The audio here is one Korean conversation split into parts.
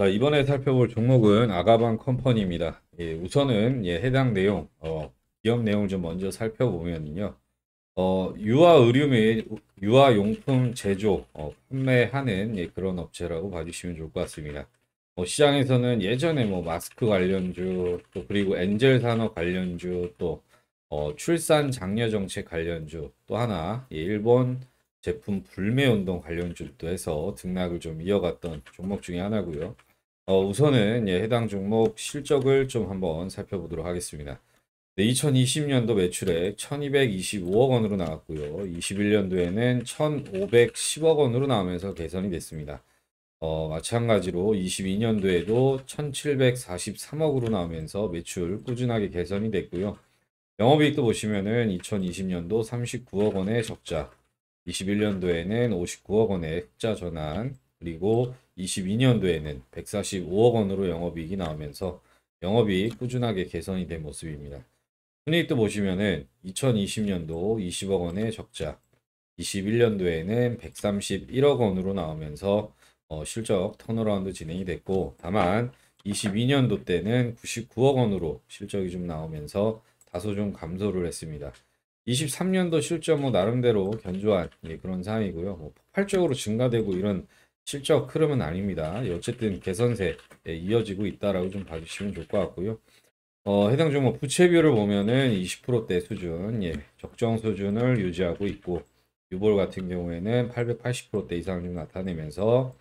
자, 이번에 살펴볼 종목은 아가방 컴퍼니입니다. 예, 우선은 예, 해당 내용, 어, 기업 내용을 좀 먼저 살펴보면요. 어, 유아 의류 및 유아 용품 제조, 어, 판매하는 예, 그런 업체라고 봐주시면 좋을 것 같습니다. 어, 시장에서는 예전에 뭐 마스크 관련주, 또 그리고 엔젤 산업 관련주, 또 어, 출산 장려 정책 관련주, 또 하나 예, 일본 제품 불매 운동 관련주도 해서 등락을 좀 이어갔던 종목 중에 하나고요. 어, 우선은 예, 해당 종목 실적을 좀 한번 살펴보도록 하겠습니다. 네, 2020년도 매출액 1225억 원으로 나왔고요. 21년도에는 1510억 원으로 나오면서 개선이 됐습니다. 어, 마찬가지로 22년도에도 1743억으로 나오면서 매출 꾸준하게 개선이 됐고요. 영업이익도 보시면은 2020년도 39억 원의 적자, 21년도에는 59억 원의 흑자 전환, 그리고 22년도에는 145억 원으로 영업이익이 나오면서 영업이익 꾸준하게 개선이 된 모습입니다. 순이익도 보시면은 2020년도 20억 원의 적자, 21년도에는 131억 원으로 나오면서 어, 실적 턴어라운드 진행이 됐고 다만 22년도 때는 99억 원으로 실적이 좀 나오면서 다소 좀 감소를 했습니다. 23년도 실적 뭐 나름대로 견조한 예, 그런 상황이고요. 뭐 폭발적으로 증가되고 이런 실적 흐름은 아닙니다. 어쨌든 개선세 예, 이어지고 있다라고 좀 봐주시면 좋을 것 같고요. 어, 해당 종목 부채비율을 보면은 20%대 수준, 예, 적정 수준을 유지하고 있고 유볼 같은 경우에는 880%대 이상을 좀 나타내면서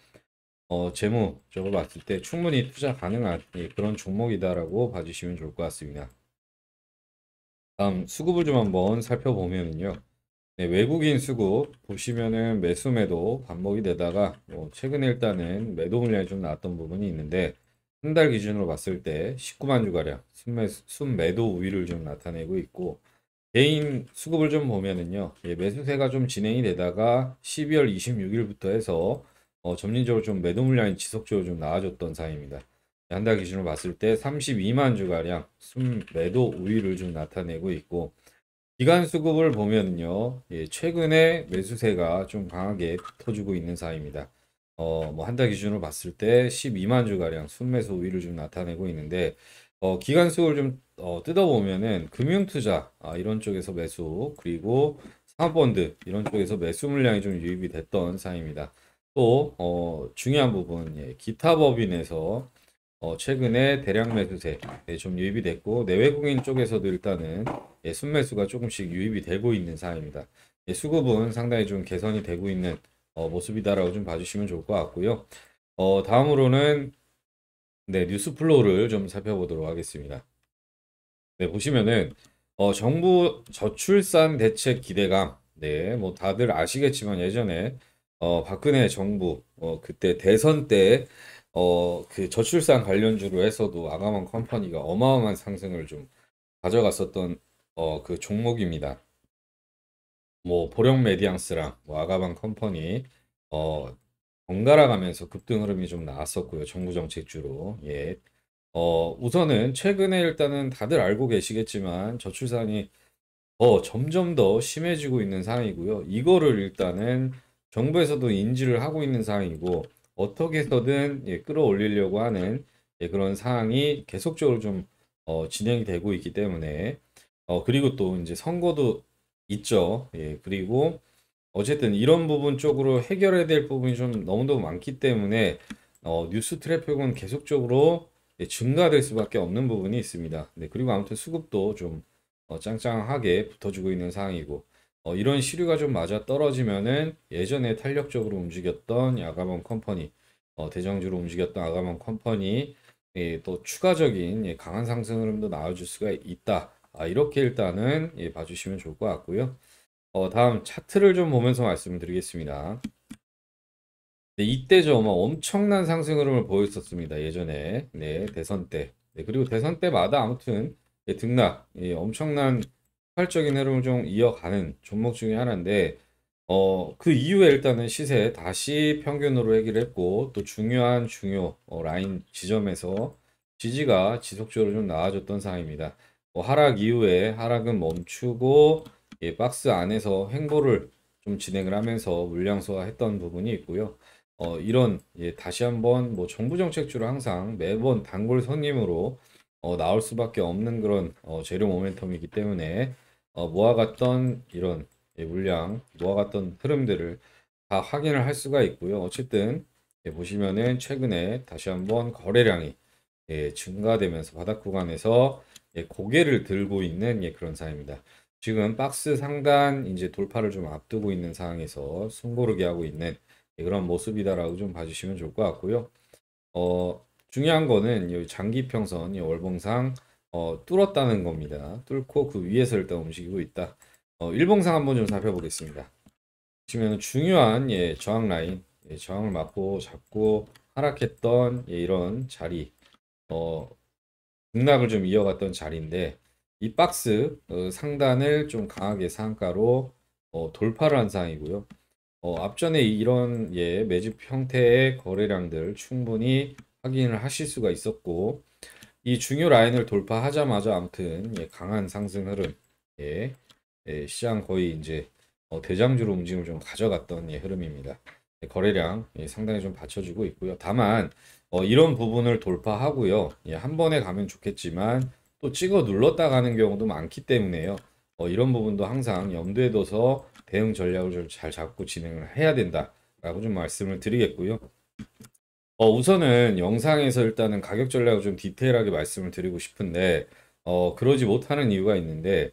어, 재무 저거 봤을 때 충분히 투자 가능한 예, 그런 종목이다라고 봐주시면 좋을 것 같습니다. 다음 수급을 좀 한번 살펴보면은요. 네, 외국인 수급 보시면은 매수 매도 반목이 되다가 뭐 최근에 일단은 매도 물량이 좀 나왔던 부분이 있는데 한 달 기준으로 봤을 때 19만 주가량 순매, 순매도 우위를 좀 나타내고 있고 개인 수급을 좀 보면은요 예, 매수세가 좀 진행이 되다가 12월 26일부터 해서 어, 점진적으로 좀 매도 물량이 지속적으로 좀나아졌던 사이입니다. 한 달 기준으로 봤을 때 32만 주가량 순매도 우위를 좀 나타내고 있고 기간 수급을 보면요. 예, 최근에 매수세가 좀 강하게 터지고 있는 사이입니다. 어, 뭐한 달 기준으로 봤을 때 12만 주가량 순매수 우위를 좀 나타내고 있는데 어, 기간 수급을 좀 어, 뜯어보면은 금융투자 아, 이런 쪽에서 매수 그리고 사모펀드 이런 쪽에서 매수 물량이 좀 유입이 됐던 사이입니다. 또 어, 중요한 부분 예, 기타 법인에서 어, 최근에 대량 매수세 네, 좀 유입이 됐고 내외국인 네, 쪽에서도 일단은 예, 순매수가 조금씩 유입이 되고 있는 상황입니다. 예, 수급은 상당히 좀 개선이 되고 있는 어, 모습이다라고 좀 봐주시면 좋을 것 같고요. 어, 다음으로는 네, 뉴스 플로우를 좀 살펴보도록 하겠습니다. 네, 보시면은 어, 정부 저출산 대책 기대감 네, 뭐 다들 아시겠지만 예전에 어, 박근혜 정부 어, 그때 대선 때 어, 그 저출산 관련주로 해서도 아가만 컴퍼니가 어마어마한 상승을 좀 가져갔었던 어, 그 종목입니다. 뭐 보령 메디앙스랑 뭐 아가방 컴퍼니 어, 번갈아 가면서 급등 흐름이 좀 나왔었고요. 정부 정책주로. 예. 어, 우선은 최근에 일단은 다들 알고 계시겠지만 저출산이 어, 점점 더 심해지고 있는 상황이고요. 이거를 일단은 정부에서도 인지를 하고 있는 상황이고 어떻게 해서든 예, 끌어올리려고 하는 예, 그런 상황이 계속적으로 좀 어, 진행이 되고 있기 때문에 어, 그리고 또 이제 선거도 있죠. 예, 그리고 어쨌든 이런 부분 쪽으로 해결해야 될 부분이 좀 너무도 많기 때문에 어, 뉴스 트래픽은 계속적으로 예, 증가될 수밖에 없는 부분이 있습니다. 네, 그리고 아무튼 수급도 좀 어, 짱짱하게 붙어주고 있는 상황이고 어, 이런 시류가 좀 맞아 떨어지면은 예전에 탄력적으로 움직였던 아가몬 컴퍼니, 어, 대장주로 움직였던 아가몬 컴퍼니 예, 또 추가적인 예, 강한 상승 흐름도 나와줄 수가 있다. 아, 이렇게 일단은 예, 봐주시면 좋을 것 같고요. 어, 다음 차트를 좀 보면서 말씀을 드리겠습니다. 네, 이때죠. 엄청난 상승 흐름을 보였었습니다. 예전에 네, 대선 때. 네, 그리고 대선 때마다 아무튼 예, 등락, 예, 엄청난 폭발적인 흐름을 좀 이어가는 종목 중에 하나인데 어, 그 이후에 일단은 시세 다시 평균으로 얘기를 했고 또 중요한 중요 어, 라인 지점에서 지지가 지속적으로 좀나아졌던 상황입니다. 어, 하락 이후에 하락은 멈추고 예, 박스 안에서 횡보를 좀 진행을 하면서 물량 소화했던 부분이 있고요. 어, 이런 예, 다시 한번 뭐 정부 정책주로 항상 매번 단골 손님으로 어, 나올 수밖에 없는 그런 어, 재료 모멘텀이기 때문에 어, 모아갔던 이런 물량 모아갔던 흐름들을 다 확인을 할 수가 있고요. 어쨌든 예, 보시면은 최근에 다시 한번 거래량이 예, 증가되면서 바닥 구간에서 예, 고개를 들고 있는 예, 그런 상황입니다. 지금 박스 상단 이제 돌파를 좀 앞두고 있는 상황에서 숨고르게 하고 있는 예, 그런 모습이다라고 좀 봐주시면 좋을 것 같고요. 어, 중요한 거는 이 장기평선, 이 월봉상 어, 뚫었다는 겁니다. 뚫고 그 위에서 일단 움직이고 있다. 어, 일봉상 한번 좀 살펴보겠습니다. 보시 중요한 예, 저항 라인, 예, 저항을 맞고 잡고 하락했던 예, 이런 자리, 어, 등락을 좀 이어갔던 자리인데 이 박스 어, 상단을 좀 강하게 상가로 어, 돌파를 한 상황이고요. 어, 앞전에 이런 예, 매집 형태의 거래량들 충분히 확인을 하실 수가 있었고 이 중요 라인을 돌파하자마자 아무튼 예, 강한 상승 흐름 예, 예, 시장 거의 이제 어, 대장주로 움직임을 좀 가져갔던 예, 흐름입니다. 예, 거래량 예, 상당히 좀 받쳐주고 있고요. 다만 어, 이런 부분을 돌파하고요. 예, 한 번에 가면 좋겠지만 또 찍어 눌렀다 가는 경우도 많기 때문에요. 어, 이런 부분도 항상 염두에 둬서 대응 전략을 좀잘 잡고 진행을 해야 된다라고 좀 말씀을 드리겠고요. 어, 우선은 영상에서 일단은 가격 전략을 좀 디테일하게 말씀을 드리고 싶은데 어, 그러지 못하는 이유가 있는데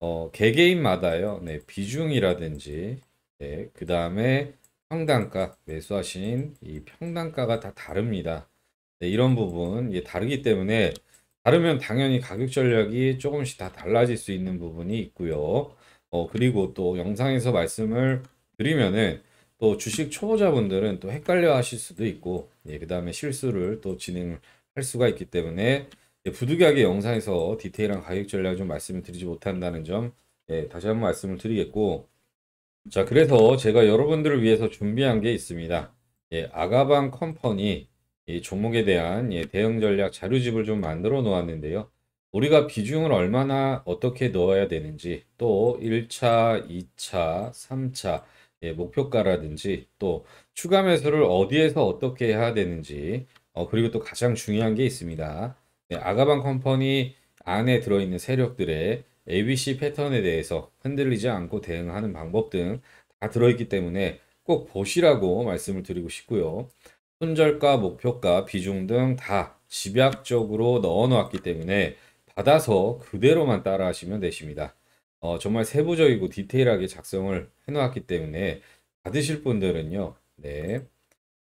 어, 개개인마다요. 네, 비중이라든지 네, 그 다음에 평단가 매수하신 이 평단가가 다 다릅니다. 네, 이런 부분 이게 다르기 때문에 다르면 당연히 가격 전략이 조금씩 다 달라질 수 있는 부분이 있고요. 어, 그리고 또 영상에서 말씀을 드리면은 또 주식 초보자분들은 또 헷갈려 하실 수도 있고 예, 그 다음에 실수를 또 진행할 수가 있기 때문에 예, 부득이하게 영상에서 디테일한 가격 전략을 좀 말씀을 드리지 못한다는 점 예, 다시 한번 말씀을 드리겠고 자 그래서 제가 여러분들을 위해서 준비한 게 있습니다 예, 아가방 컴퍼니 예, 종목에 대한 예, 대응 전략 자료집을 좀 만들어 놓았는데요 우리가 비중을 얼마나 어떻게 넣어야 되는지 또 1차, 2차, 3차 예, 목표가라든지 또 추가 매수를 어디에서 어떻게 해야 되는지 어, 그리고 또 가장 중요한 게 있습니다. 네, 아가방 컴퍼니 안에 들어있는 세력들의 ABC 패턴에 대해서 흔들리지 않고 대응하는 방법 등 다 들어있기 때문에 꼭 보시라고 말씀을 드리고 싶고요. 손절과 목표가, 비중 등 다 집약적으로 넣어 놓았기 때문에 받아서 그대로만 따라 하시면 되십니다. 어, 정말 세부적이고 디테일하게 작성을 해놓았기 때문에 받으실 분들은요, 네,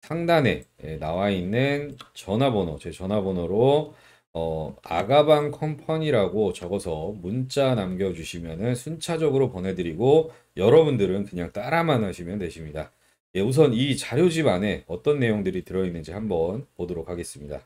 상단에 예, 나와 있는 전화번호, 제 전화번호로 어, 아가방 컴퍼니라고 적어서 문자 남겨주시면 순차적으로 보내드리고 여러분들은 그냥 따라만 하시면 되십니다. 예, 우선 이 자료집 안에 어떤 내용들이 들어있는지 한번 보도록 하겠습니다.